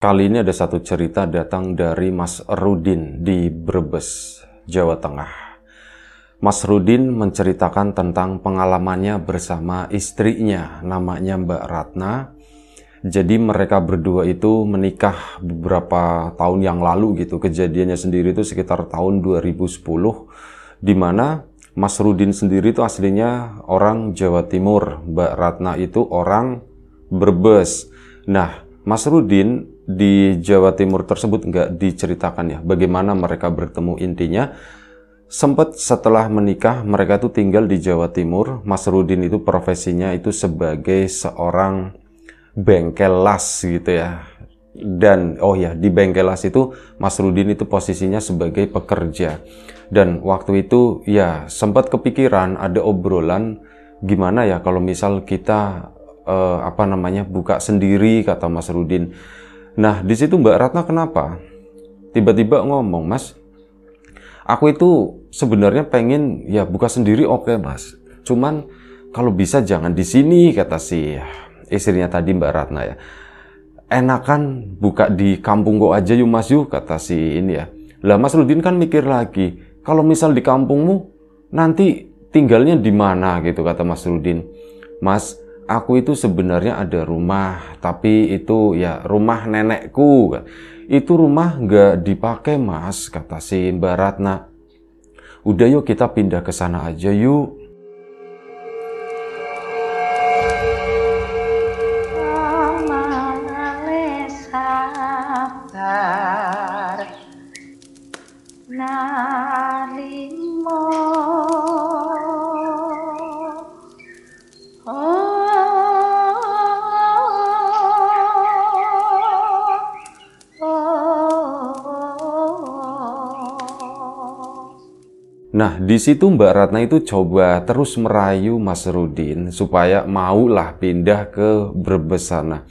Kali ini ada satu cerita datang dari Mas Rudin di Brebes, Jawa Tengah. Mas Rudin menceritakan tentang pengalamannya bersama istrinya, namanya Mbak Ratna. Jadi mereka berdua itu menikah beberapa tahun yang lalu gitu. Kejadiannya sendiri itu sekitar tahun 2010, di mana Mas Rudin sendiri itu aslinya orang Jawa Timur, Mbak Ratna itu orang Brebes. Nah, Mas Rudin di Jawa Timur tersebut nggak diceritakan ya bagaimana mereka bertemu intinya sempat setelah menikah mereka itu tinggal di Jawa Timur Mas Rudin itu profesinya itu sebagai seorang bengkel las gitu ya dan oh ya di bengkel las itu Mas Rudin itu posisinya sebagai pekerja dan waktu itu ya sempat kepikiran ada obrolan gimana ya kalau misal kita eh, apa namanya buka sendiri kata Mas Rudin Nah, di situ Mbak Ratna kenapa? Tiba-tiba ngomong, Mas, aku itu sebenarnya pengen ya buka sendiri oke okay, Mas. Cuman kalau bisa jangan di sini, kata si istrinya tadi Mbak Ratna ya. Enakan buka di kampung kok aja yuk Mas yuk, kata si ini ya. Lah Mas Rudin kan mikir lagi, kalau misal di kampungmu nanti tinggalnya di mana gitu kata Mas Rudin. Mas, aku itu sebenarnya ada rumah, tapi itu ya rumah nenekku. Itu rumah nggak dipakai mas, kata si Mbak Ratna. Udah yuk kita pindah ke sana aja yuk. Nah, di situ Mbak Ratna itu coba terus merayu Mas Rudin supaya maulah pindah ke Brebes sana.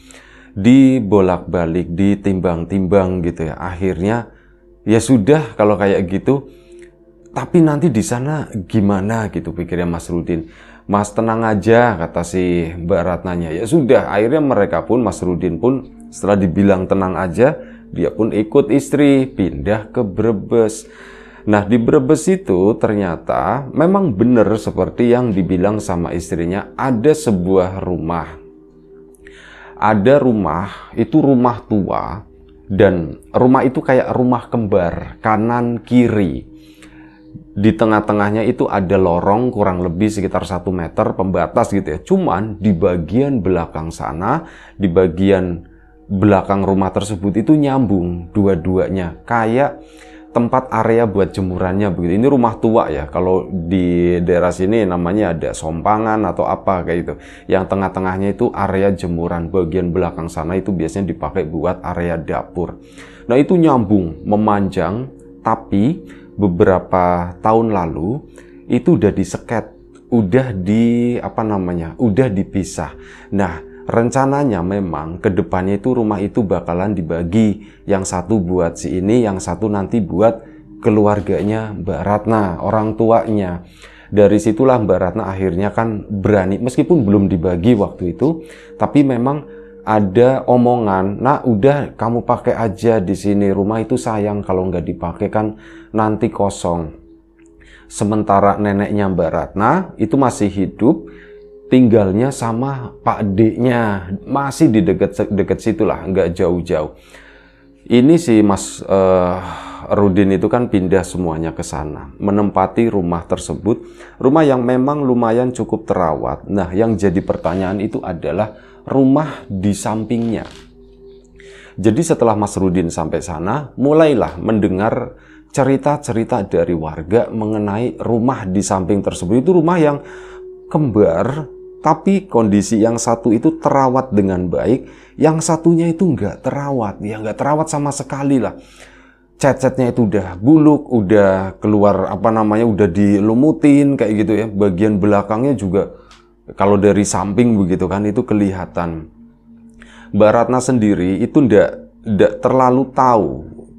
di bolak balik ditimbang-timbang gitu ya. Akhirnya ya sudah kalau kayak gitu. Tapi nanti di sana gimana gitu pikirnya Mas Rudin. Mas tenang aja kata si Mbak Ratnanya. Ya sudah, akhirnya mereka pun Mas Rudin pun setelah dibilang tenang aja, dia pun ikut istri pindah ke Brebes. Nah, di Brebes itu ternyata memang benar seperti yang dibilang sama istrinya, ada sebuah rumah. Ada rumah, itu rumah tua, dan rumah itu kayak rumah kembar, kanan kiri. Di tengah-tengahnya itu ada lorong kurang lebih sekitar 1 meter pembatas gitu ya. Cuman di bagian belakang sana, di bagian belakang rumah tersebut itu nyambung dua-duanya. Kayak tempat area buat jemurannya begitu. Ini rumah tua ya. Kalau di daerah sini namanya ada sompangan atau apa kayak gitu. Yang tengah-tengahnya itu area jemuran. Bagian belakang sana itu biasanya dipakai buat area dapur. Nah, itu nyambung, memanjang, tapi beberapa tahun lalu itu udah diseket udah di apa namanya udah dipisah nah rencananya memang kedepannya itu rumah itu bakalan dibagi yang satu buat si ini yang satu nanti buat keluarganya Mbak Ratna orang tuanya dari situlah Mbak Ratna akhirnya kan berani meskipun belum dibagi waktu itu tapi memang ada omongan, nah udah kamu pakai aja di sini rumah itu sayang kalau nggak dipakai kan nanti kosong. Sementara neneknya Mbak Ratna itu masih hidup, tinggalnya sama Pak D-nya, masih di dekat-dekat situ lah, nggak jauh-jauh. Ini si Mas uh, Rudin itu kan pindah semuanya ke sana, menempati rumah tersebut, rumah yang memang lumayan cukup terawat. Nah, yang jadi pertanyaan itu adalah rumah di sampingnya. Jadi setelah Mas Rudin sampai sana, mulailah mendengar cerita-cerita dari warga mengenai rumah di samping tersebut. Itu rumah yang kembar tapi kondisi yang satu itu terawat dengan baik, yang satunya itu nggak terawat, ya nggak terawat sama sekali lah. Cat-catnya itu udah buluk, udah keluar apa namanya, udah dilumutin kayak gitu ya. Bagian belakangnya juga kalau dari samping begitu kan itu kelihatan. Baratna sendiri itu ndak ndak terlalu tahu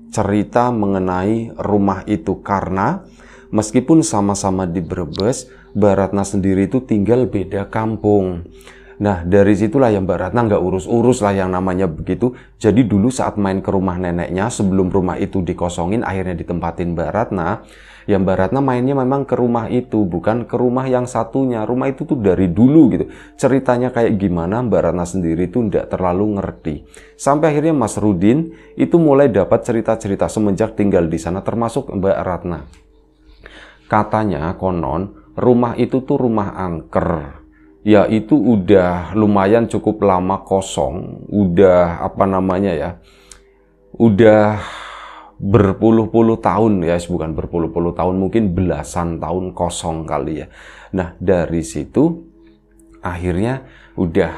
cerita mengenai rumah itu karena meskipun sama-sama di Brebes, Mbak Ratna sendiri itu tinggal beda kampung. Nah dari situlah yang Mbak Ratna nggak urus-urus lah yang namanya begitu. Jadi dulu saat main ke rumah neneknya sebelum rumah itu dikosongin akhirnya ditempatin Mbak Ratna. Ya Mbak Ratna mainnya memang ke rumah itu bukan ke rumah yang satunya. Rumah itu tuh dari dulu gitu. Ceritanya kayak gimana Mbak Ratna sendiri tuh nggak terlalu ngerti. Sampai akhirnya Mas Rudin itu mulai dapat cerita-cerita semenjak tinggal di sana termasuk Mbak Ratna. Katanya konon rumah itu tuh rumah angker ya itu udah lumayan cukup lama kosong udah apa namanya ya udah berpuluh-puluh tahun ya bukan berpuluh-puluh tahun mungkin belasan tahun kosong kali ya nah dari situ akhirnya udah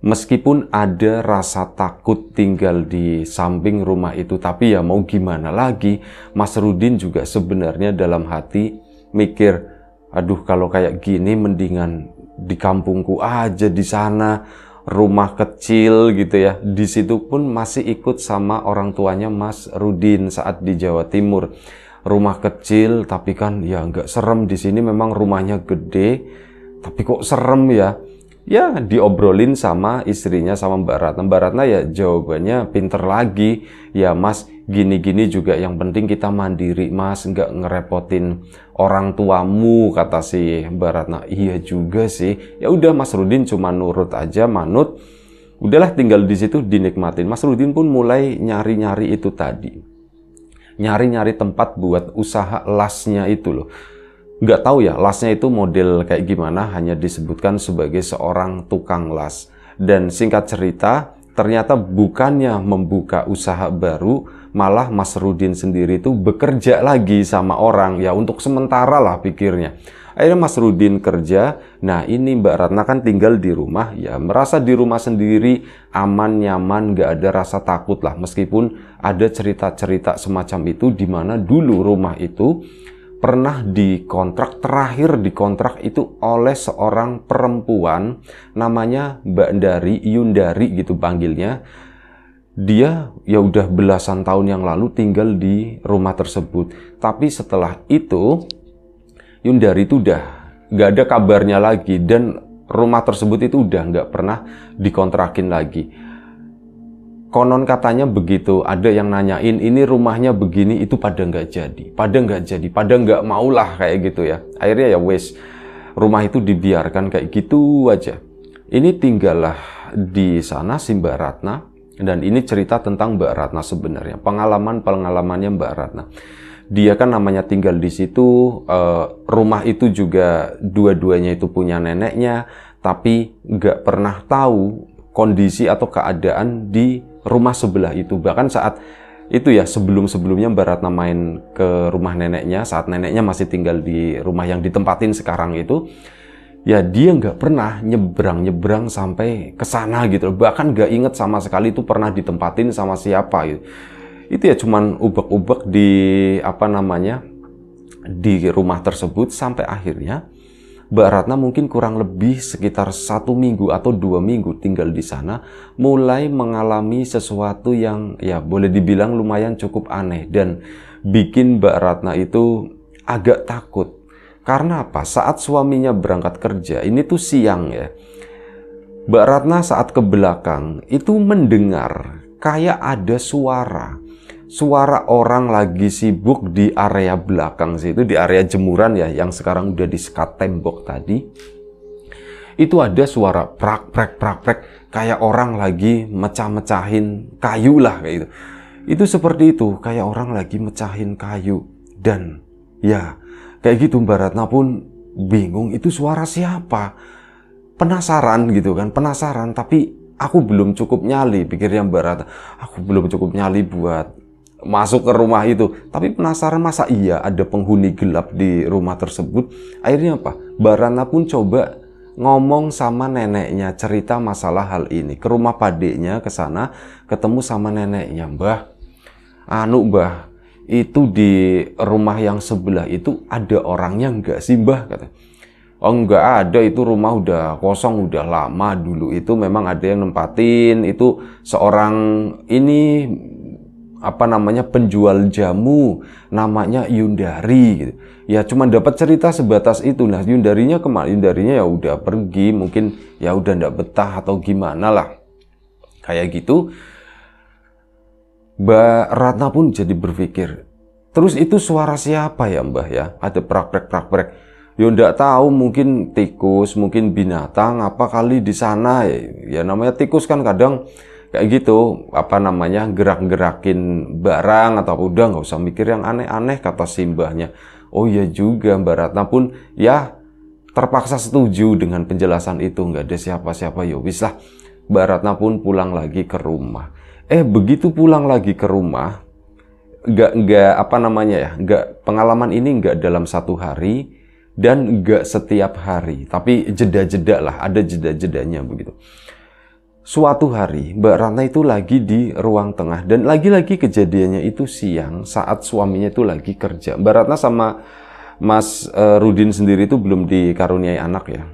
meskipun ada rasa takut tinggal di samping rumah itu tapi ya mau gimana lagi Mas Rudin juga sebenarnya dalam hati mikir aduh kalau kayak gini mendingan di kampungku aja di sana rumah kecil gitu ya. Di situ pun masih ikut sama orang tuanya Mas Rudin saat di Jawa Timur. Rumah kecil tapi kan ya nggak serem di sini memang rumahnya gede tapi kok serem ya ya diobrolin sama istrinya sama Mbak Ratna. Mbak Ratna ya jawabannya pinter lagi. Ya mas gini-gini juga yang penting kita mandiri mas nggak ngerepotin orang tuamu kata si Mbak Ratna. Iya juga sih. Ya udah Mas Rudin cuma nurut aja manut. Udahlah tinggal di situ dinikmatin. Mas Rudin pun mulai nyari-nyari itu tadi. Nyari-nyari tempat buat usaha lasnya itu loh nggak tahu ya lasnya itu model kayak gimana hanya disebutkan sebagai seorang tukang las dan singkat cerita ternyata bukannya membuka usaha baru malah Mas Rudin sendiri itu bekerja lagi sama orang ya untuk sementara lah pikirnya akhirnya Mas Rudin kerja nah ini Mbak Ratna kan tinggal di rumah ya merasa di rumah sendiri aman nyaman nggak ada rasa takut lah meskipun ada cerita-cerita semacam itu di mana dulu rumah itu pernah dikontrak terakhir dikontrak itu oleh seorang perempuan namanya Mbak Dari Yundari gitu panggilnya dia ya udah belasan tahun yang lalu tinggal di rumah tersebut tapi setelah itu Yundari itu udah nggak ada kabarnya lagi dan rumah tersebut itu udah nggak pernah dikontrakin lagi konon katanya begitu ada yang nanyain ini rumahnya begini itu pada nggak jadi pada nggak jadi pada nggak maulah kayak gitu ya akhirnya ya wes rumah itu dibiarkan kayak gitu aja ini tinggallah di sana si Mbak Ratna dan ini cerita tentang Mbak Ratna sebenarnya pengalaman pengalamannya Mbak Ratna dia kan namanya tinggal di situ eh, rumah itu juga dua-duanya itu punya neneknya tapi nggak pernah tahu kondisi atau keadaan di rumah sebelah itu. Bahkan saat itu ya sebelum-sebelumnya Mbak Ratna main ke rumah neneknya saat neneknya masih tinggal di rumah yang ditempatin sekarang itu ya dia nggak pernah nyebrang-nyebrang sampai ke sana gitu bahkan nggak inget sama sekali itu pernah ditempatin sama siapa gitu itu ya cuman ubek-ubek di apa namanya di rumah tersebut sampai akhirnya Mbak Ratna mungkin kurang lebih sekitar satu minggu atau dua minggu tinggal di sana mulai mengalami sesuatu yang ya boleh dibilang lumayan cukup aneh dan bikin Mbak Ratna itu agak takut karena apa saat suaminya berangkat kerja ini tuh siang ya Mbak Ratna saat ke belakang itu mendengar kayak ada suara suara orang lagi sibuk di area belakang situ, di area jemuran ya, yang sekarang udah di sekat tembok tadi. Itu ada suara prak prak prak prak kayak orang lagi mecah-mecahin kayu lah kayak gitu. Itu seperti itu, kayak orang lagi mecahin kayu dan ya kayak gitu Mbak Ratna pun bingung itu suara siapa penasaran gitu kan penasaran tapi aku belum cukup nyali pikirnya Mbak Ratna aku belum cukup nyali buat masuk ke rumah itu. Tapi penasaran masa iya ada penghuni gelap di rumah tersebut. Akhirnya apa? Barana pun coba ngomong sama neneknya cerita masalah hal ini. Ke rumah padeknya ke sana ketemu sama neneknya, "Mbah, anu Mbah, itu di rumah yang sebelah itu ada orangnya enggak sih Mbah?" kata. Oh enggak ada itu rumah udah kosong udah lama dulu itu memang ada yang nempatin itu seorang ini apa namanya penjual jamu namanya Yundari gitu. Ya cuma dapat cerita sebatas itu. Nah, Yundarinya kemarin Yundarinya ya udah pergi, mungkin ya udah ndak betah atau gimana lah. Kayak gitu. Mbak Ratna pun jadi berpikir, terus itu suara siapa ya Mbah ya? Ada praktek-praktek. Ya ndak tahu mungkin tikus, mungkin binatang apa kali di sana Ya namanya tikus kan kadang kayak gitu apa namanya gerak-gerakin barang atau udah nggak usah mikir yang aneh-aneh kata simbahnya oh iya juga Mbak Ratna pun ya terpaksa setuju dengan penjelasan itu nggak ada siapa-siapa ya wis lah Mbak Ratna pun pulang lagi ke rumah eh begitu pulang lagi ke rumah nggak nggak apa namanya ya nggak pengalaman ini nggak dalam satu hari dan nggak setiap hari tapi jeda-jeda lah ada jeda-jedanya begitu suatu hari Mbak Ratna itu lagi di ruang tengah dan lagi-lagi kejadiannya itu siang saat suaminya itu lagi kerja. Mbak Ratna sama Mas e, Rudin sendiri itu belum dikaruniai anak ya.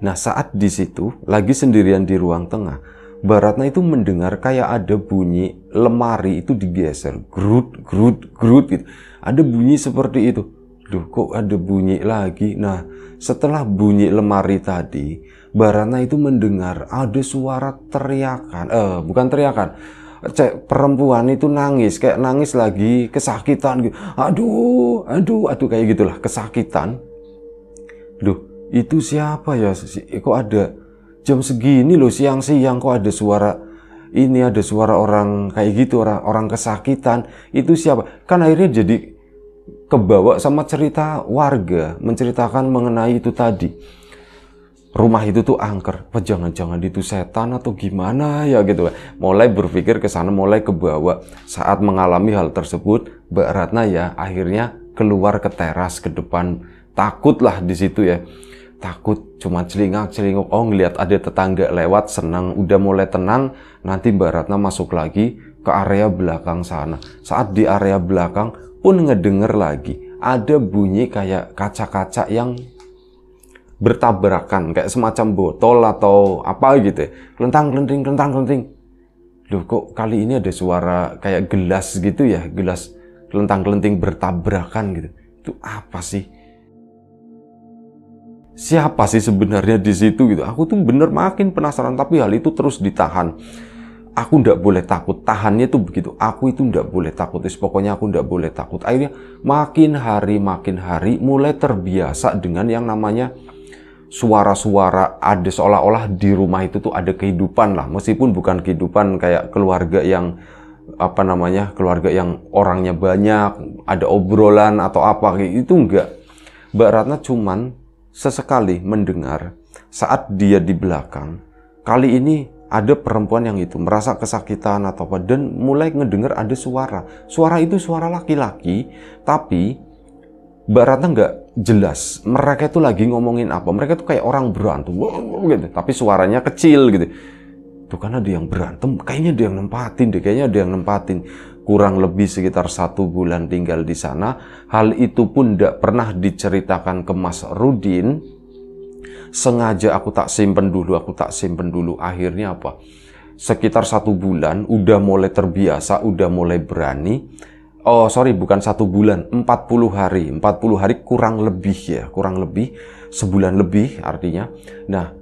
Nah saat di situ lagi sendirian di ruang tengah, Mbak Ratna itu mendengar kayak ada bunyi lemari itu digeser, grut grut grut gitu. Ada bunyi seperti itu. Duh kok ada bunyi lagi. Nah setelah bunyi lemari tadi, Barana itu mendengar ada suara teriakan, eh bukan teriakan, cek perempuan itu nangis kayak nangis lagi kesakitan gitu. Aduh, aduh, aduh kayak gitulah kesakitan. Duh, itu siapa ya? Kok ada jam segini loh siang-siang kok ada suara ini ada suara orang kayak gitu orang orang kesakitan itu siapa kan akhirnya jadi kebawa sama cerita warga menceritakan mengenai itu tadi rumah itu tuh angker. Wah, jangan-jangan itu setan atau gimana ya gitu. Mulai berpikir ke sana, mulai ke bawah. Saat mengalami hal tersebut, Mbak Ratna ya akhirnya keluar ke teras ke depan. Takutlah di situ ya. Takut cuma celingak-celinguk. Oh, ngelihat ada tetangga lewat, senang, udah mulai tenang. Nanti Mbak Ratna masuk lagi ke area belakang sana. Saat di area belakang pun ngedenger lagi ada bunyi kayak kaca-kaca yang bertabrakan kayak semacam botol atau apa gitu ya. Kelentang, kelenting kelentang, kelenting Loh kok kali ini ada suara kayak gelas gitu ya, gelas kelentang-kelenting bertabrakan gitu. Itu apa sih? Siapa sih sebenarnya di situ gitu? Aku tuh bener makin penasaran tapi hal itu terus ditahan. Aku ndak boleh takut, tahannya tuh begitu. Aku itu ndak boleh takut, Is, pokoknya aku ndak boleh takut. Akhirnya makin hari makin hari mulai terbiasa dengan yang namanya suara-suara ada seolah-olah di rumah itu tuh ada kehidupan lah meskipun bukan kehidupan kayak keluarga yang apa namanya keluarga yang orangnya banyak ada obrolan atau apa itu enggak Mbak Ratna cuman sesekali mendengar saat dia di belakang kali ini ada perempuan yang itu merasa kesakitan atau apa dan mulai ngedengar ada suara suara itu suara laki-laki tapi Mbak Ratna enggak jelas mereka itu lagi ngomongin apa mereka tuh kayak orang berantem gitu tapi suaranya kecil gitu Tuh karena ada yang berantem kayaknya ada yang nempatin deh kayaknya ada yang nempatin kurang lebih sekitar satu bulan tinggal di sana hal itu pun tidak pernah diceritakan ke Mas Rudin sengaja aku tak simpen dulu aku tak simpen dulu akhirnya apa sekitar satu bulan udah mulai terbiasa udah mulai berani oh sorry bukan satu bulan 40 hari 40 hari kurang lebih ya kurang lebih sebulan lebih artinya nah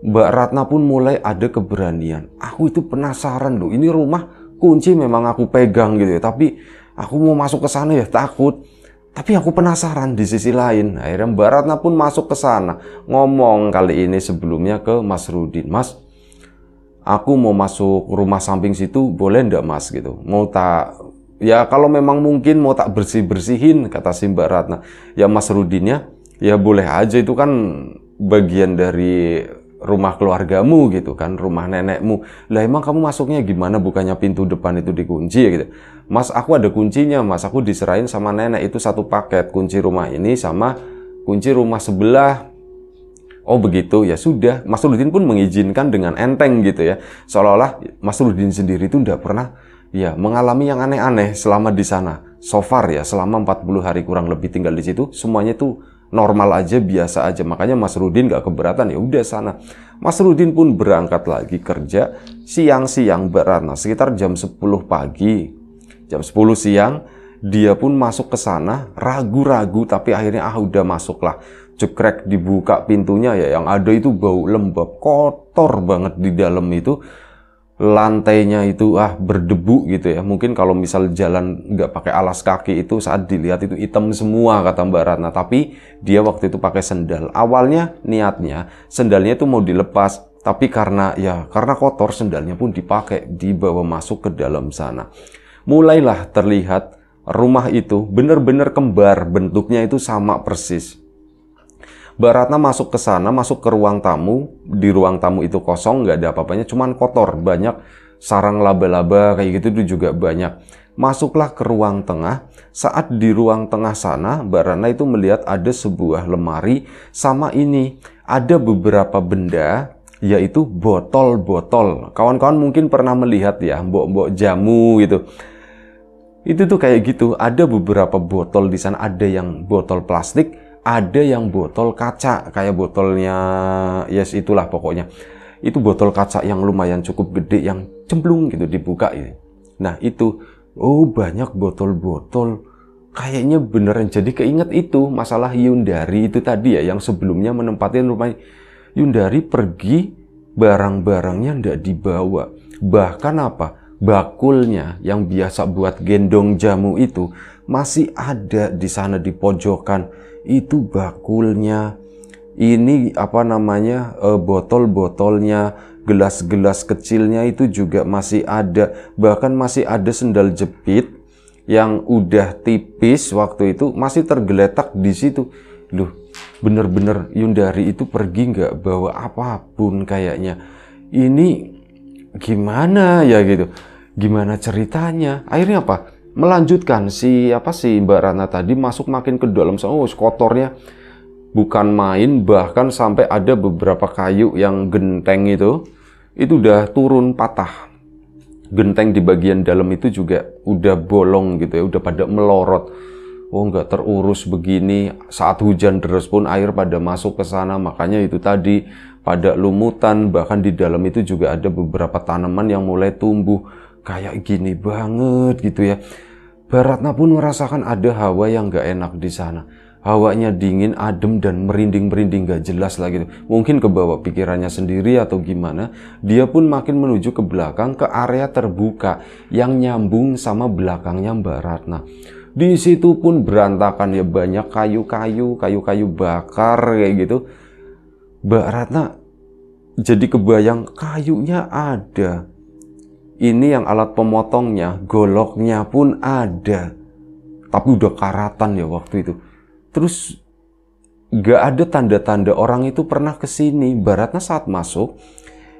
Mbak Ratna pun mulai ada keberanian aku itu penasaran loh ini rumah kunci memang aku pegang gitu ya tapi aku mau masuk ke sana ya takut tapi aku penasaran di sisi lain akhirnya Mbak Ratna pun masuk ke sana ngomong kali ini sebelumnya ke Mas Rudin Mas aku mau masuk rumah samping situ boleh ndak mas gitu mau tak ya kalau memang mungkin mau tak bersih-bersihin kata si Mbak Ratna ya Mas Rudinnya ya boleh aja itu kan bagian dari rumah keluargamu gitu kan rumah nenekmu lah emang kamu masuknya gimana bukannya pintu depan itu dikunci ya gitu mas aku ada kuncinya mas aku diserahin sama nenek itu satu paket kunci rumah ini sama kunci rumah sebelah oh begitu ya sudah Mas Rudin pun mengizinkan dengan enteng gitu ya seolah-olah Mas Rudin sendiri itu tidak pernah ya mengalami yang aneh-aneh selama di sana. So far ya selama 40 hari kurang lebih tinggal di situ semuanya tuh normal aja biasa aja makanya Mas Rudin gak keberatan ya udah sana Mas Rudin pun berangkat lagi kerja siang-siang Nah, sekitar jam 10 pagi jam 10 siang dia pun masuk ke sana ragu-ragu tapi akhirnya ah udah masuk lah. Cukrek dibuka pintunya ya yang ada itu bau lembab kotor banget di dalam itu lantainya itu ah berdebu gitu ya. Mungkin kalau misal jalan nggak pakai alas kaki itu saat dilihat itu hitam semua kata Mbak Ratna. Tapi dia waktu itu pakai sendal. Awalnya niatnya sendalnya itu mau dilepas. Tapi karena ya karena kotor sendalnya pun dipakai dibawa masuk ke dalam sana. Mulailah terlihat rumah itu benar-benar kembar bentuknya itu sama persis. Mbak Ratna masuk ke sana, masuk ke ruang tamu, di ruang tamu itu kosong, nggak ada apa-apanya, cuman kotor, banyak sarang laba-laba kayak gitu itu juga banyak. Masuklah ke ruang tengah. Saat di ruang tengah sana, Mbak Ratna itu melihat ada sebuah lemari sama ini. Ada beberapa benda yaitu botol-botol. Kawan-kawan mungkin pernah melihat ya, mbok-mbok jamu gitu. Itu tuh kayak gitu, ada beberapa botol di sana, ada yang botol plastik, ada yang botol kaca kayak botolnya yes itulah pokoknya itu botol kaca yang lumayan cukup gede yang cemplung gitu dibuka ini gitu. nah itu oh banyak botol-botol kayaknya beneran jadi keinget itu masalah Yundari itu tadi ya yang sebelumnya menempatin rumah Yundari pergi barang-barangnya ndak dibawa bahkan apa bakulnya yang biasa buat gendong jamu itu masih ada di sana di pojokan itu bakulnya, ini apa namanya eh, botol-botolnya, gelas-gelas kecilnya itu juga masih ada, bahkan masih ada sendal jepit yang udah tipis waktu itu masih tergeletak di situ. Loh, bener-bener Yundari itu pergi nggak bawa apapun kayaknya. Ini gimana ya gitu? Gimana ceritanya? Akhirnya apa? melanjutkan si apa sih Mbak Rana tadi masuk makin ke dalam oh kotornya bukan main bahkan sampai ada beberapa kayu yang genteng itu itu udah turun patah genteng di bagian dalam itu juga udah bolong gitu ya udah pada melorot oh nggak terurus begini saat hujan deras pun air pada masuk ke sana makanya itu tadi pada lumutan bahkan di dalam itu juga ada beberapa tanaman yang mulai tumbuh kayak gini banget gitu ya Baratna pun merasakan ada hawa yang gak enak di sana. Hawanya dingin, adem, dan merinding-merinding gak jelas lagi. Mungkin kebawa pikirannya sendiri atau gimana. Dia pun makin menuju ke belakang ke area terbuka yang nyambung sama belakangnya Mbak Ratna. Di situ pun berantakan ya banyak kayu-kayu, kayu-kayu bakar kayak gitu. Mbak Ratna jadi kebayang kayunya ada, ini yang alat pemotongnya, goloknya pun ada. Tapi udah karatan ya waktu itu. Terus gak ada tanda-tanda orang itu pernah kesini. Baratnya saat masuk,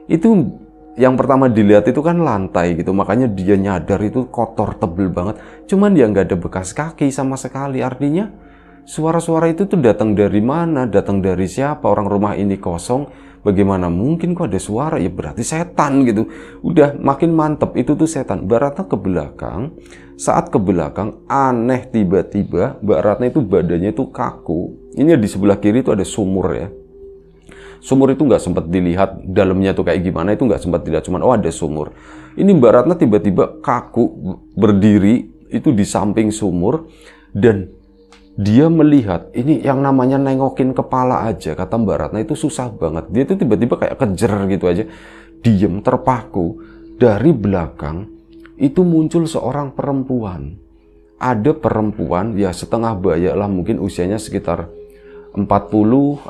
itu yang pertama dilihat itu kan lantai gitu makanya dia nyadar itu kotor tebel banget cuman dia ya gak ada bekas kaki sama sekali artinya suara-suara itu tuh datang dari mana datang dari siapa orang rumah ini kosong Bagaimana mungkin kok ada suara? Ya berarti setan gitu. Udah makin mantep itu tuh setan. Mbak Ratna ke belakang, saat ke belakang aneh tiba-tiba Mbak Ratna itu badannya itu kaku. Ini di sebelah kiri itu ada sumur ya. Sumur itu nggak sempat dilihat dalamnya tuh kayak gimana itu nggak sempat dilihat cuman oh ada sumur. Ini Mbak Ratna tiba-tiba kaku berdiri itu di samping sumur dan dia melihat ini yang namanya nengokin kepala aja kata Mbak Ratna itu susah banget dia itu tiba-tiba kayak kejer gitu aja diem terpaku dari belakang itu muncul seorang perempuan ada perempuan ya setengah bayak lah mungkin usianya sekitar 40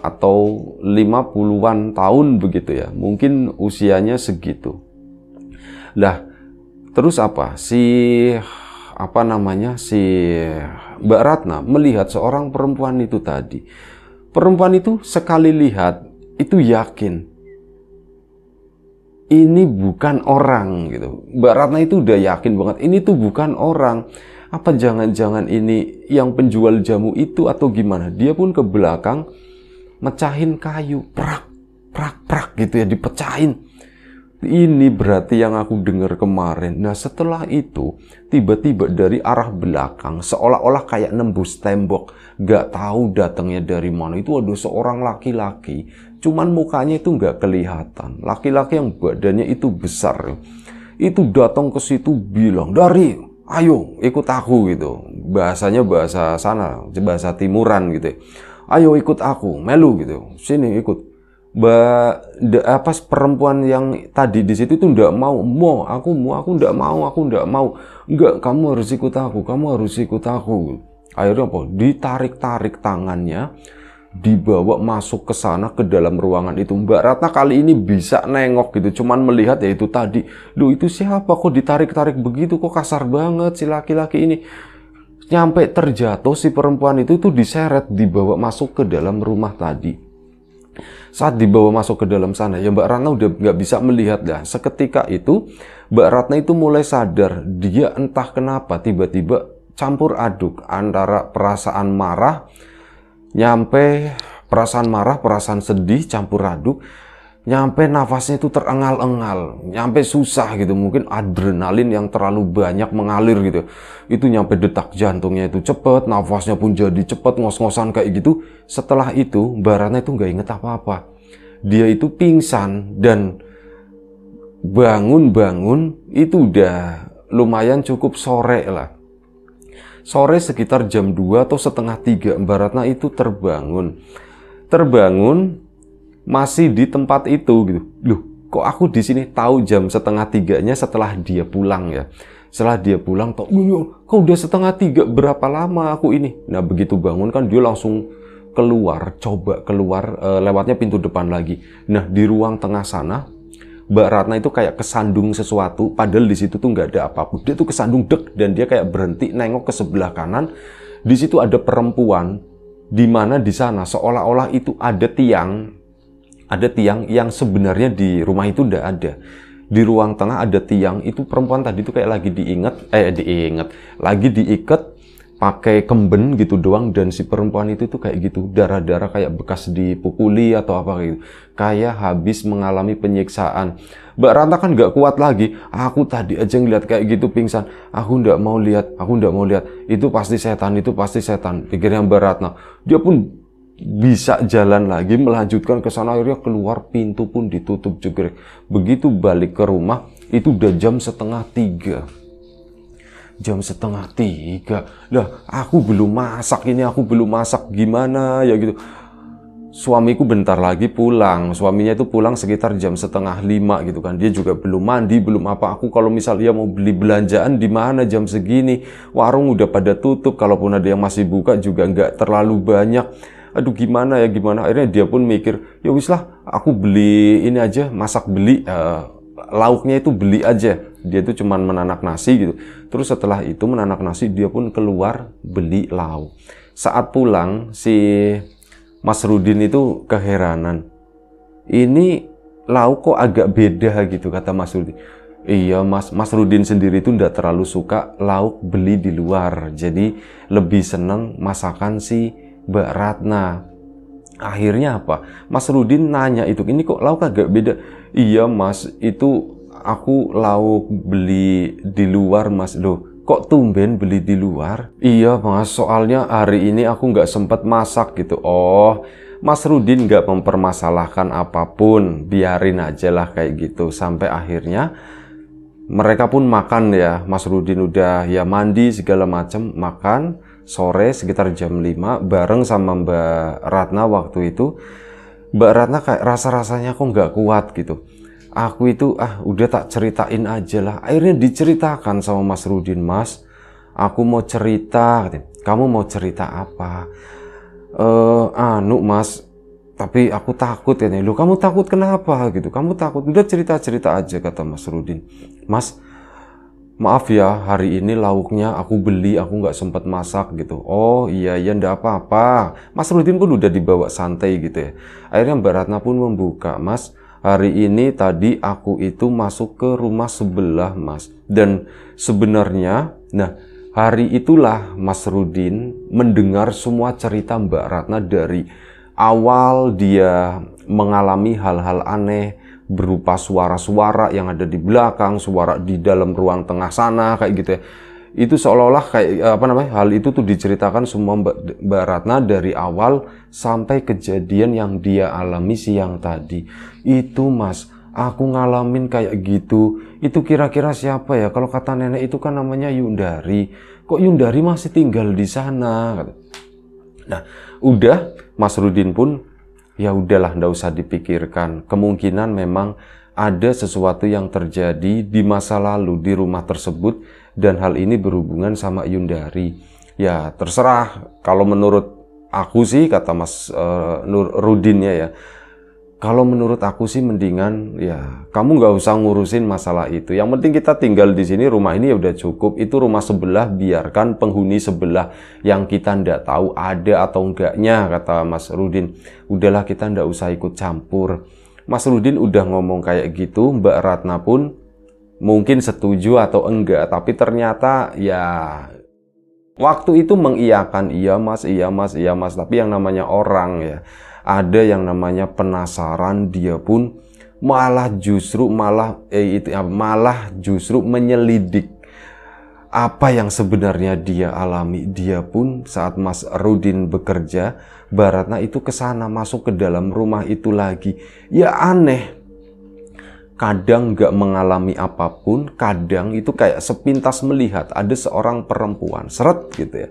atau 50-an tahun begitu ya mungkin usianya segitu lah terus apa si apa namanya si Mbak Ratna melihat seorang perempuan itu tadi. Perempuan itu sekali lihat, itu yakin. Ini bukan orang gitu. Mbak Ratna itu udah yakin banget, ini tuh bukan orang. Apa jangan-jangan ini yang penjual jamu itu atau gimana? Dia pun ke belakang mecahin kayu, prak, prak, prak gitu ya, dipecahin ini berarti yang aku dengar kemarin. Nah setelah itu tiba-tiba dari arah belakang seolah-olah kayak nembus tembok. Gak tahu datangnya dari mana. Itu ada seorang laki-laki. Cuman mukanya itu gak kelihatan. Laki-laki yang badannya itu besar. Itu datang ke situ bilang dari ayo ikut aku gitu. Bahasanya bahasa sana, bahasa timuran gitu. Ya. Ayo ikut aku, melu gitu. Sini ikut Mbak de, apa perempuan yang tadi di situ itu ndak mau mau aku mau aku ndak mau aku ndak mau enggak kamu harus ikut aku kamu harus ikut aku akhirnya apa ditarik tarik tangannya dibawa masuk ke sana ke dalam ruangan itu Mbak Ratna kali ini bisa nengok gitu cuman melihat ya itu tadi lu itu siapa kok ditarik tarik begitu kok kasar banget si laki laki ini nyampe terjatuh si perempuan itu tuh diseret dibawa masuk ke dalam rumah tadi saat dibawa masuk ke dalam sana, ya Mbak Ratna udah nggak bisa melihat lah. Seketika itu, Mbak Ratna itu mulai sadar, dia entah kenapa tiba-tiba campur aduk antara perasaan marah, nyampe perasaan marah, perasaan sedih, campur aduk, nyampe nafasnya itu terengal-engal, nyampe susah gitu, mungkin adrenalin yang terlalu banyak mengalir gitu. Itu nyampe detak jantungnya itu cepet, nafasnya pun jadi cepet, ngos-ngosan kayak gitu. Setelah itu, Barana itu nggak inget apa-apa. Dia itu pingsan dan bangun-bangun itu udah lumayan cukup sore lah. Sore sekitar jam 2 atau setengah 3 Mbak Ratna itu terbangun. Terbangun masih di tempat itu gitu. Loh, kok aku di sini tahu jam setengah tiganya setelah dia pulang ya. Setelah dia pulang, tau, kok udah setengah tiga berapa lama aku ini? Nah begitu bangun kan dia langsung keluar, coba keluar e, lewatnya pintu depan lagi. Nah di ruang tengah sana Mbak Ratna itu kayak kesandung sesuatu, padahal di situ tuh nggak ada apapun. Dia tuh kesandung dek dan dia kayak berhenti nengok ke sebelah kanan. Di situ ada perempuan, di mana di sana seolah-olah itu ada tiang ada tiang yang sebenarnya di rumah itu udah ada di ruang tengah ada tiang itu perempuan tadi itu kayak lagi diinget eh diinget lagi diikat pakai kemben gitu doang dan si perempuan itu tuh kayak gitu darah-darah kayak bekas dipukuli atau apa gitu kayak habis mengalami penyiksaan Mbak Ranta kan nggak kuat lagi aku tadi aja ngeliat kayak gitu pingsan aku nggak mau lihat aku nggak mau lihat itu pasti setan itu pasti setan pikirnya Mbak Ratna dia pun bisa jalan lagi melanjutkan ke sana akhirnya keluar pintu pun ditutup juga begitu balik ke rumah itu udah jam setengah tiga jam setengah tiga lah aku belum masak ini aku belum masak gimana ya gitu suamiku bentar lagi pulang suaminya itu pulang sekitar jam setengah lima gitu kan dia juga belum mandi belum apa aku kalau misalnya mau beli belanjaan di mana jam segini warung udah pada tutup kalaupun ada yang masih buka juga nggak terlalu banyak aduh gimana ya gimana akhirnya dia pun mikir ya wis lah aku beli ini aja masak beli uh, lauknya itu beli aja dia itu cuman menanak nasi gitu terus setelah itu menanak nasi dia pun keluar beli lauk saat pulang si Mas Rudin itu keheranan ini lauk kok agak beda gitu kata Mas Rudin Iya Mas Mas Rudin sendiri itu tidak terlalu suka lauk beli di luar jadi lebih seneng masakan si Mbak Ratna. Akhirnya apa? Mas Rudin nanya itu, ini kok lauk agak beda? Iya mas, itu aku lauk beli di luar mas. Loh, kok tumben beli di luar? Iya mas, soalnya hari ini aku nggak sempat masak gitu. Oh, Mas Rudin nggak mempermasalahkan apapun, biarin aja lah kayak gitu. Sampai akhirnya mereka pun makan ya, Mas Rudin udah ya mandi segala macam makan sore sekitar jam 5 bareng sama Mbak Ratna waktu itu Mbak Ratna kayak rasa-rasanya kok nggak kuat gitu aku itu ah udah tak ceritain aja lah akhirnya diceritakan sama Mas Rudin Mas aku mau cerita kamu mau cerita apa eh anu Mas tapi aku takut ya lu kamu takut kenapa gitu kamu takut udah cerita cerita aja kata Mas Rudin Mas maaf ya hari ini lauknya aku beli aku nggak sempat masak gitu oh iya iya ndak apa-apa Mas Rudin pun udah dibawa santai gitu ya akhirnya Mbak Ratna pun membuka Mas hari ini tadi aku itu masuk ke rumah sebelah Mas dan sebenarnya nah hari itulah Mas Rudin mendengar semua cerita Mbak Ratna dari awal dia mengalami hal-hal aneh berupa suara-suara yang ada di belakang, suara di dalam ruang tengah sana kayak gitu ya. Itu seolah-olah kayak eh, apa namanya? Hal itu tuh diceritakan semua Mbak, Mbak Ratna dari awal sampai kejadian yang dia alami siang tadi. Itu Mas, aku ngalamin kayak gitu. Itu kira-kira siapa ya? Kalau kata nenek itu kan namanya Yundari. Kok Yundari masih tinggal di sana? Nah, udah Mas Rudin pun ya udahlah ndak usah dipikirkan. Kemungkinan memang ada sesuatu yang terjadi di masa lalu di rumah tersebut dan hal ini berhubungan sama Yundari. Ya terserah kalau menurut aku sih kata Mas uh, Nur Rudin ya ya kalau menurut aku sih mendingan ya kamu nggak usah ngurusin masalah itu. Yang penting kita tinggal di sini rumah ini ya udah cukup. Itu rumah sebelah biarkan penghuni sebelah yang kita ndak tahu ada atau enggaknya kata Mas Rudin. Udahlah kita ndak usah ikut campur. Mas Rudin udah ngomong kayak gitu, Mbak Ratna pun mungkin setuju atau enggak, tapi ternyata ya waktu itu mengiyakan iya Mas, iya Mas, iya Mas, tapi yang namanya orang ya ada yang namanya penasaran dia pun malah justru malah eh, itu ya, malah justru menyelidik apa yang sebenarnya dia alami dia pun saat Mas Rudin bekerja Baratna itu ke sana masuk ke dalam rumah itu lagi ya aneh kadang nggak mengalami apapun kadang itu kayak sepintas melihat ada seorang perempuan seret gitu ya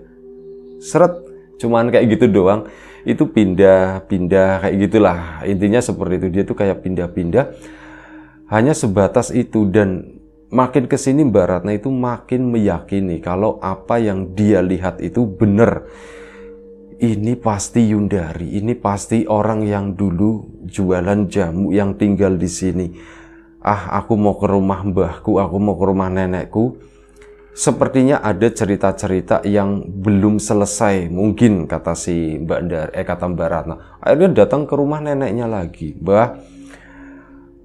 seret cuman kayak gitu doang itu pindah-pindah kayak gitulah intinya seperti itu dia tuh kayak pindah-pindah hanya sebatas itu dan makin kesini Mbak Ratna itu makin meyakini kalau apa yang dia lihat itu benar ini pasti Yundari, ini pasti orang yang dulu jualan jamu yang tinggal di sini. Ah, aku mau ke rumah mbahku, aku mau ke rumah nenekku sepertinya ada cerita-cerita yang belum selesai mungkin kata si Mbak Dar, eh kata Mbak Ratna. Akhirnya datang ke rumah neneknya lagi, Mbah.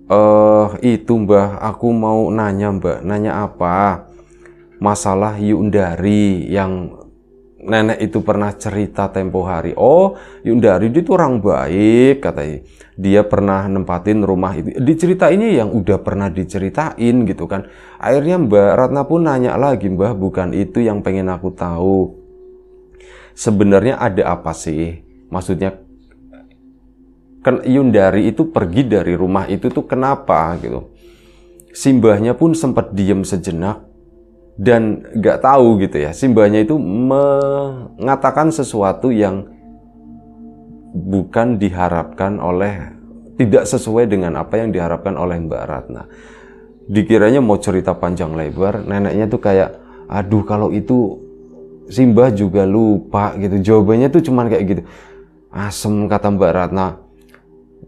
Eh itu Mbah, aku mau nanya Mbak, nanya apa? Masalah Yundari yang nenek itu pernah cerita tempo hari, oh Yundari itu orang baik katanya. Dia pernah nempatin rumah itu. Diceritainnya yang udah pernah diceritain gitu kan. Akhirnya Mbak Ratna pun nanya lagi, Mbah bukan itu yang pengen aku tahu. Sebenarnya ada apa sih? Maksudnya kan Yundari itu pergi dari rumah itu tuh kenapa gitu. Simbahnya pun sempat diem sejenak dan gak tahu gitu ya simbahnya itu mengatakan sesuatu yang bukan diharapkan oleh tidak sesuai dengan apa yang diharapkan oleh Mbak Ratna dikiranya mau cerita panjang lebar neneknya tuh kayak aduh kalau itu Simbah juga lupa gitu jawabannya tuh cuman kayak gitu asem kata Mbak Ratna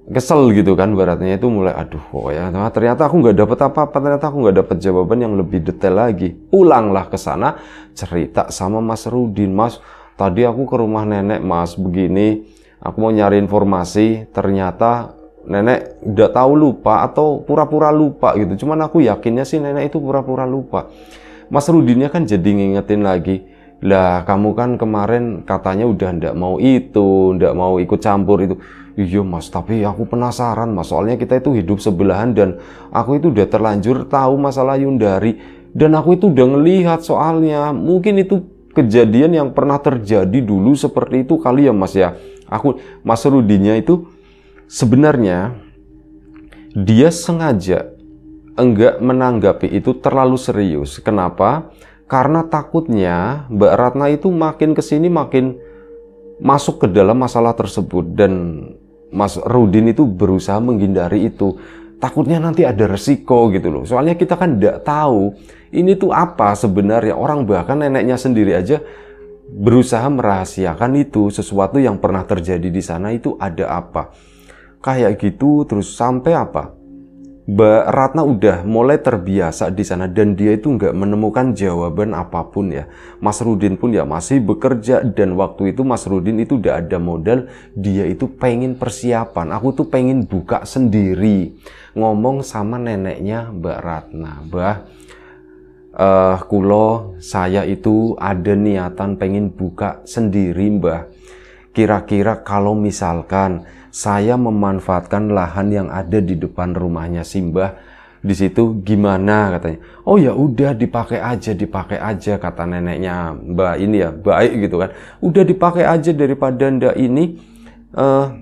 kesel gitu kan baratnya itu mulai aduh ya nah, ternyata aku nggak dapet apa-apa ternyata aku nggak dapet jawaban yang lebih detail lagi ulanglah ke sana cerita sama Mas Rudin Mas tadi aku ke rumah nenek Mas begini aku mau nyari informasi ternyata nenek udah tahu lupa atau pura-pura lupa gitu cuman aku yakinnya sih nenek itu pura-pura lupa Mas Rudinnya kan jadi ngingetin lagi lah kamu kan kemarin katanya udah ndak mau itu ndak mau ikut campur itu Iya mas, tapi aku penasaran mas. Soalnya kita itu hidup sebelahan dan aku itu udah terlanjur tahu masalah Yundari. Dan aku itu udah ngelihat soalnya. Mungkin itu kejadian yang pernah terjadi dulu seperti itu kali ya mas ya. Aku, mas Rudinya itu sebenarnya dia sengaja enggak menanggapi itu terlalu serius. Kenapa? Karena takutnya Mbak Ratna itu makin kesini makin masuk ke dalam masalah tersebut dan Mas Rudin itu berusaha menghindari itu. Takutnya nanti ada resiko gitu loh. Soalnya kita kan tidak tahu ini tuh apa sebenarnya. Orang bahkan neneknya sendiri aja berusaha merahasiakan itu. Sesuatu yang pernah terjadi di sana itu ada apa. Kayak gitu terus sampai apa? Mbak Ratna udah mulai terbiasa di sana dan dia itu nggak menemukan jawaban apapun ya. Mas Rudin pun ya masih bekerja dan waktu itu Mas Rudin itu udah ada modal dia itu pengen persiapan. Aku tuh pengen buka sendiri ngomong sama neneknya Mbak Ratna. Mbah, uh, kulo saya itu ada niatan pengen buka sendiri mbah kira-kira kalau misalkan saya memanfaatkan lahan yang ada di depan rumahnya Simbah di situ gimana katanya oh ya udah dipakai aja dipakai aja kata neneknya mbak ini ya baik gitu kan udah dipakai aja daripada ndak ini uh,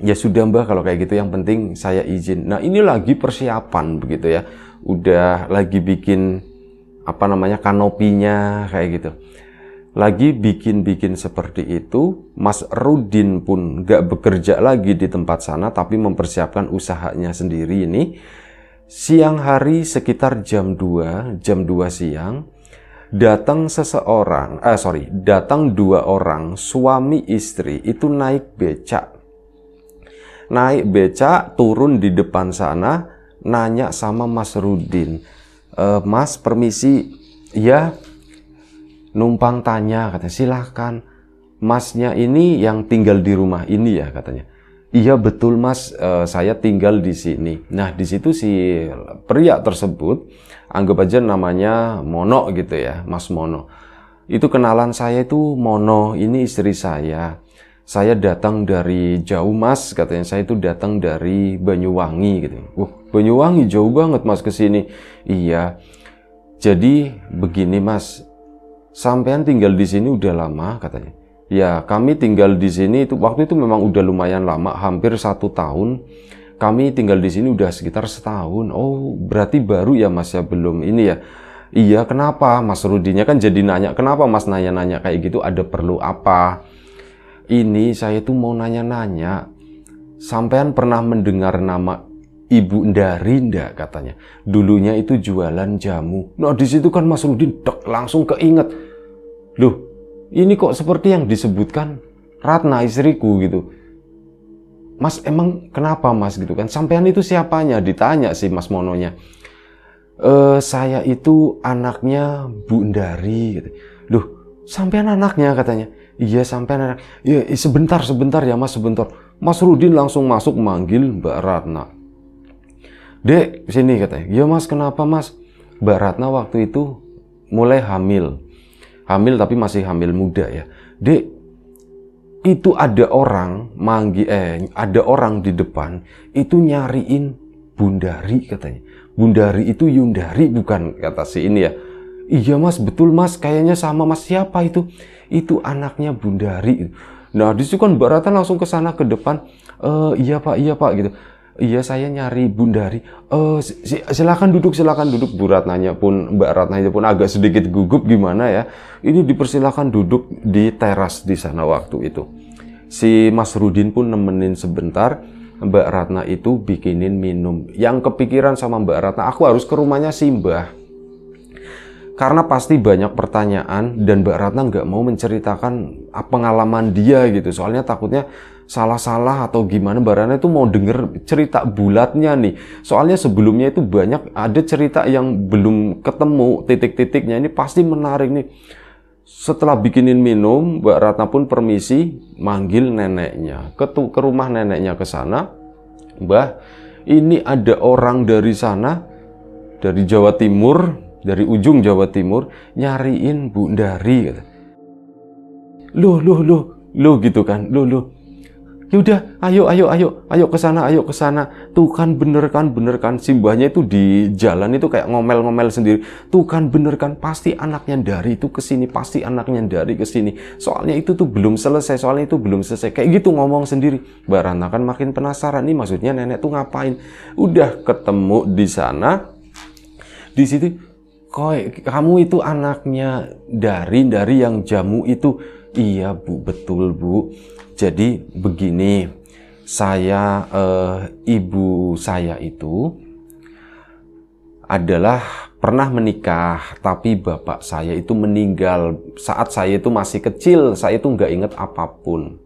ya sudah mbak kalau kayak gitu yang penting saya izin nah ini lagi persiapan begitu ya udah lagi bikin apa namanya kanopinya kayak gitu lagi bikin-bikin seperti itu, Mas Rudin pun gak bekerja lagi di tempat sana, tapi mempersiapkan usahanya sendiri ini. Siang hari sekitar jam 2, jam 2 siang, datang seseorang, eh sorry, datang dua orang, suami istri, itu naik becak. Naik becak, turun di depan sana, nanya sama Mas Rudin, e, Mas permisi, ya numpang tanya katanya silahkan masnya ini yang tinggal di rumah ini ya katanya iya betul mas eh, saya tinggal di sini nah di situ si pria tersebut anggap aja namanya Mono gitu ya Mas Mono itu kenalan saya itu Mono ini istri saya saya datang dari jauh mas katanya saya itu datang dari Banyuwangi gitu uh Banyuwangi jauh banget mas ke sini iya jadi begini mas sampean tinggal di sini udah lama katanya. Ya, kami tinggal di sini itu waktu itu memang udah lumayan lama, hampir satu tahun. Kami tinggal di sini udah sekitar setahun. Oh, berarti baru ya Mas ya belum ini ya. Iya, kenapa? Mas Rudinya kan jadi nanya, kenapa Mas nanya-nanya kayak gitu? Ada perlu apa? Ini saya tuh mau nanya-nanya. Sampean pernah mendengar nama Ibu Nda Rinda katanya. Dulunya itu jualan jamu. Nah, di situ kan Mas Rudin dek, langsung keinget. Loh, ini kok seperti yang disebutkan Ratna istriku gitu. Mas emang kenapa Mas gitu kan? Sampean itu siapanya? Ditanya sih Mas Mononya. E, saya itu anaknya Bu Ndari. gitu. Loh, sampean anaknya katanya. Iya sampean anak. Iya sebentar sebentar ya Mas sebentar. Mas Rudin langsung masuk manggil Mbak Ratna Dek, sini katanya. Iya mas, kenapa mas? Mbak Ratna waktu itu mulai hamil. Hamil tapi masih hamil muda ya. Dek, itu ada orang manggi eh ada orang di depan itu nyariin Bundari katanya. Bundari itu Yundari bukan kata si ini ya. Iya mas, betul mas, kayaknya sama mas siapa itu? Itu anaknya Bundari. Nah disitu kan Barata langsung ke sana ke depan. E, iya pak, iya pak gitu iya saya nyari Bundari. Eh silakan duduk, silakan duduk. Bu Ratnanya pun Mbak Ratnanya pun agak sedikit gugup gimana ya. Ini dipersilakan duduk di teras di sana waktu itu. Si Mas Rudin pun nemenin sebentar. Mbak Ratna itu bikinin minum. Yang kepikiran sama Mbak Ratna, aku harus ke rumahnya si Mbah. Karena pasti banyak pertanyaan dan Mbak Ratna nggak mau menceritakan pengalaman dia gitu. Soalnya takutnya salah-salah atau gimana barannya itu mau denger cerita bulatnya nih soalnya sebelumnya itu banyak ada cerita yang belum ketemu titik-titiknya ini pasti menarik nih setelah bikinin minum Mbak Ratna pun permisi manggil neneknya ketuk ke rumah neneknya ke sana Mbah ini ada orang dari sana dari Jawa Timur dari ujung Jawa Timur nyariin bu Dari loh loh loh loh gitu kan loh loh Yaudah, ayo, ayo, ayo, ayo ke sana, ayo ke sana. Tuh kan bener kan, bener kan. Simbahnya itu di jalan itu kayak ngomel-ngomel sendiri. Tuh kan bener kan, pasti anaknya dari itu ke sini, pasti anaknya dari ke sini. Soalnya itu tuh belum selesai, soalnya itu belum selesai. Kayak gitu ngomong sendiri. Mbak kan makin penasaran nih maksudnya nenek tuh ngapain. Udah ketemu di sana, di situ, koi, kamu itu anaknya dari dari yang jamu itu. Iya bu, betul bu jadi begini, saya eh, ibu saya itu adalah pernah menikah, tapi bapak saya itu meninggal saat saya itu masih kecil. Saya itu nggak inget apapun.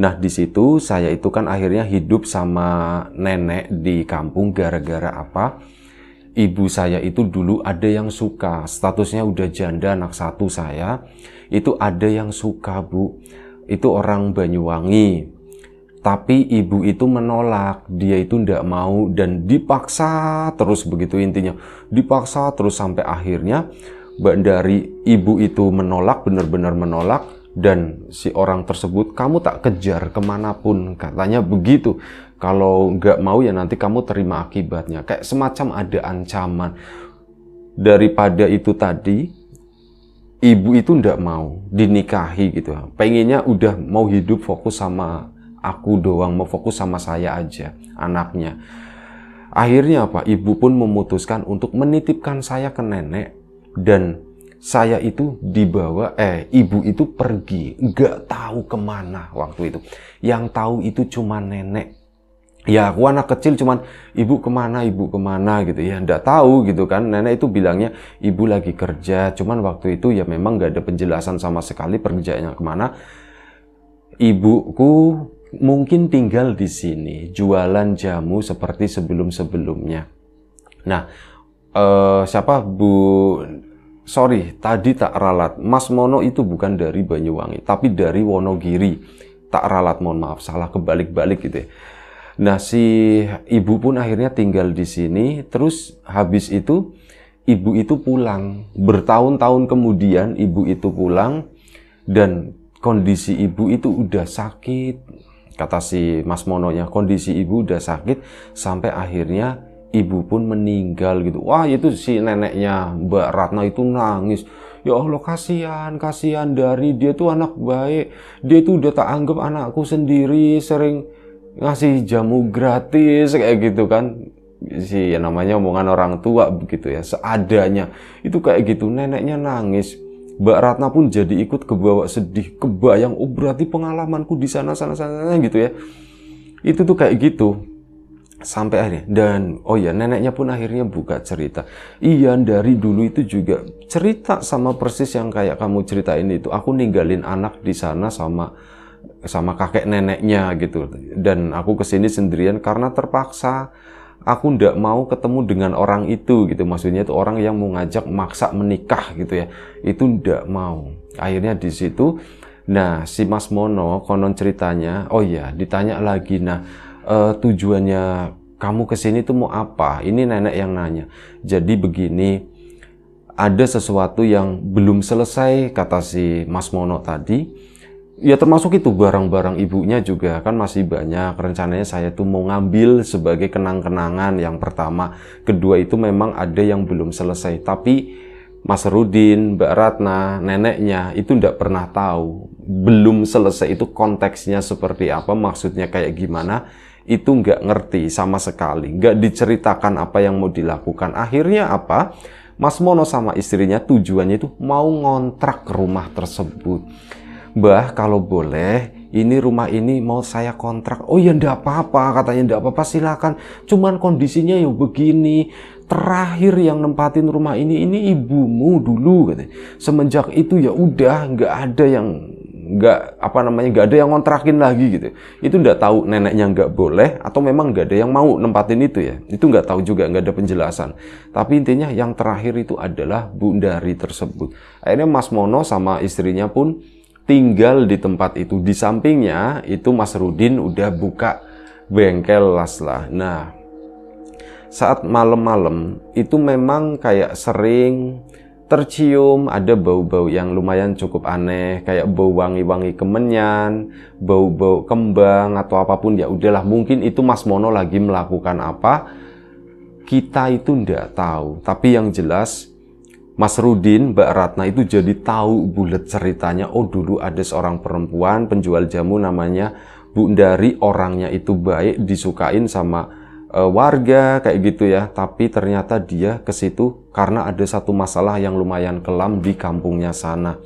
Nah di situ saya itu kan akhirnya hidup sama nenek di kampung gara-gara apa? Ibu saya itu dulu ada yang suka, statusnya udah janda anak satu saya, itu ada yang suka bu itu orang Banyuwangi. Tapi ibu itu menolak, dia itu tidak mau dan dipaksa terus begitu intinya. Dipaksa terus sampai akhirnya dari ibu itu menolak, benar-benar menolak dan si orang tersebut kamu tak kejar kemanapun katanya begitu kalau nggak mau ya nanti kamu terima akibatnya kayak semacam ada ancaman daripada itu tadi ibu itu ndak mau dinikahi gitu pengennya udah mau hidup fokus sama aku doang mau fokus sama saya aja anaknya akhirnya apa ibu pun memutuskan untuk menitipkan saya ke nenek dan saya itu dibawa eh ibu itu pergi nggak tahu kemana waktu itu yang tahu itu cuma nenek ya aku anak kecil cuman ibu kemana ibu kemana gitu ya ndak tahu gitu kan nenek itu bilangnya ibu lagi kerja cuman waktu itu ya memang gak ada penjelasan sama sekali pekerjaannya kemana ibuku mungkin tinggal di sini jualan jamu seperti sebelum sebelumnya nah eh, siapa bu sorry tadi tak ralat Mas Mono itu bukan dari Banyuwangi tapi dari Wonogiri tak ralat mohon maaf salah kebalik-balik gitu ya Nah, si ibu pun akhirnya tinggal di sini. Terus habis itu ibu itu pulang. Bertahun-tahun kemudian ibu itu pulang dan kondisi ibu itu udah sakit. Kata si Mas Mononya, kondisi ibu udah sakit sampai akhirnya ibu pun meninggal gitu. Wah, itu si neneknya Mbak Ratna itu nangis. Ya Allah kasihan, kasihan dari dia tuh anak baik. Dia tuh udah tak anggap anakku sendiri, sering ngasih jamu gratis kayak gitu kan si ya namanya omongan orang tua begitu ya seadanya itu kayak gitu neneknya nangis Mbak Ratna pun jadi ikut kebawa sedih kebayang oh berarti pengalamanku di sana sana sana gitu ya itu tuh kayak gitu sampai akhirnya dan oh ya neneknya pun akhirnya buka cerita iya dari dulu itu juga cerita sama persis yang kayak kamu ceritain itu aku ninggalin anak di sana sama sama kakek neneknya gitu dan aku kesini sendirian karena terpaksa aku ndak mau ketemu dengan orang itu gitu maksudnya itu orang yang mau ngajak maksa menikah gitu ya itu ndak mau akhirnya di situ nah si Mas Mono konon ceritanya oh ya ditanya lagi nah uh, tujuannya kamu kesini tuh mau apa ini nenek yang nanya jadi begini ada sesuatu yang belum selesai kata si Mas Mono tadi ya termasuk itu barang-barang ibunya juga kan masih banyak rencananya saya tuh mau ngambil sebagai kenang-kenangan yang pertama kedua itu memang ada yang belum selesai tapi Mas Rudin, Mbak Ratna, neneknya itu tidak pernah tahu belum selesai itu konteksnya seperti apa maksudnya kayak gimana itu nggak ngerti sama sekali nggak diceritakan apa yang mau dilakukan akhirnya apa Mas Mono sama istrinya tujuannya itu mau ngontrak rumah tersebut Mbah kalau boleh ini rumah ini mau saya kontrak. Oh ya ndak apa-apa katanya ndak apa-apa silakan. Cuman kondisinya ya begini. Terakhir yang nempatin rumah ini ini ibumu dulu katanya. Semenjak itu ya udah nggak ada yang nggak apa namanya nggak ada yang kontrakin lagi gitu itu nggak tahu neneknya nggak boleh atau memang nggak ada yang mau nempatin itu ya itu nggak tahu juga nggak ada penjelasan tapi intinya yang terakhir itu adalah bundari tersebut akhirnya Mas Mono sama istrinya pun tinggal di tempat itu. Di sampingnya itu Mas Rudin udah buka bengkel las lah. Nah, saat malam-malam itu memang kayak sering tercium ada bau-bau yang lumayan cukup aneh kayak bau wangi-wangi kemenyan, bau-bau kembang atau apapun ya udahlah mungkin itu Mas Mono lagi melakukan apa kita itu ndak tahu tapi yang jelas Mas Rudin, Mbak Ratna itu jadi tahu bulat ceritanya. Oh dulu ada seorang perempuan penjual jamu namanya Bu Dari orangnya itu baik, disukain sama uh, warga kayak gitu ya. Tapi ternyata dia ke situ karena ada satu masalah yang lumayan kelam di kampungnya sana.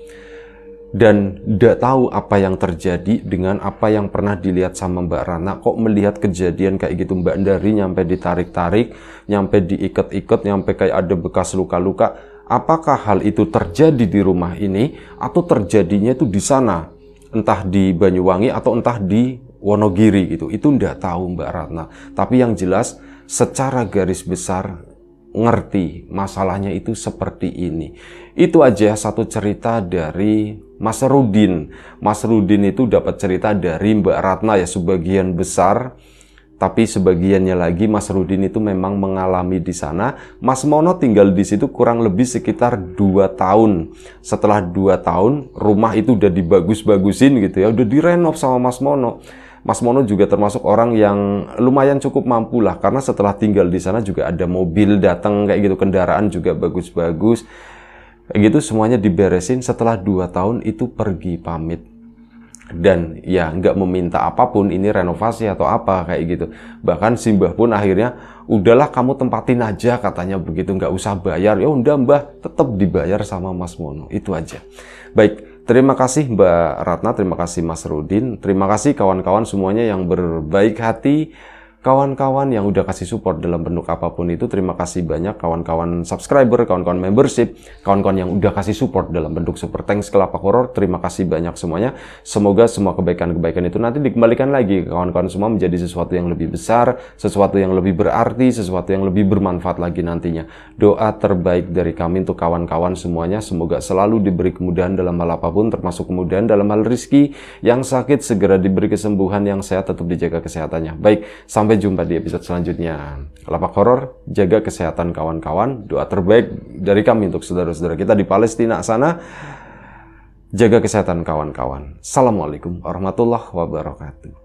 Dan tidak tahu apa yang terjadi dengan apa yang pernah dilihat sama Mbak Ratna. Kok melihat kejadian kayak gitu Mbak Ndari nyampe ditarik-tarik, nyampe diikat-ikat, nyampe kayak ada bekas luka-luka apakah hal itu terjadi di rumah ini atau terjadinya itu di sana, entah di Banyuwangi atau entah di Wonogiri gitu. Itu ndak tahu Mbak Ratna. Tapi yang jelas secara garis besar ngerti masalahnya itu seperti ini. Itu aja satu cerita dari Mas Rudin. Mas Rudin itu dapat cerita dari Mbak Ratna ya sebagian besar tapi sebagiannya lagi Mas Rudin itu memang mengalami di sana. Mas Mono tinggal di situ kurang lebih sekitar 2 tahun. Setelah 2 tahun, rumah itu udah dibagus-bagusin gitu ya, udah direnov sama Mas Mono. Mas Mono juga termasuk orang yang lumayan cukup mampu lah karena setelah tinggal di sana juga ada mobil datang kayak gitu kendaraan juga bagus-bagus kayak gitu semuanya diberesin setelah 2 tahun itu pergi pamit dan ya nggak meminta apapun ini renovasi atau apa kayak gitu bahkan simbah pun akhirnya udahlah kamu tempatin aja katanya begitu nggak usah bayar ya udah mbah tetap dibayar sama Mas Mono itu aja baik terima kasih Mbak Ratna terima kasih Mas Rudin terima kasih kawan-kawan semuanya yang berbaik hati kawan-kawan yang udah kasih support dalam bentuk apapun itu terima kasih banyak kawan-kawan subscriber, kawan-kawan membership, kawan-kawan yang udah kasih support dalam bentuk super thanks kelapa horror terima kasih banyak semuanya semoga semua kebaikan-kebaikan itu nanti dikembalikan lagi kawan-kawan semua menjadi sesuatu yang lebih besar, sesuatu yang lebih berarti, sesuatu yang lebih bermanfaat lagi nantinya. Doa terbaik dari kami untuk kawan-kawan semuanya semoga selalu diberi kemudahan dalam hal apapun termasuk kemudahan dalam hal rizki yang sakit segera diberi kesembuhan yang sehat tetap dijaga kesehatannya. Baik, sampai Sampai jumpa di episode selanjutnya. Lapak Horor, jaga kesehatan kawan-kawan. Doa terbaik dari kami untuk saudara-saudara kita di Palestina sana. Jaga kesehatan kawan-kawan. Assalamualaikum warahmatullahi wabarakatuh.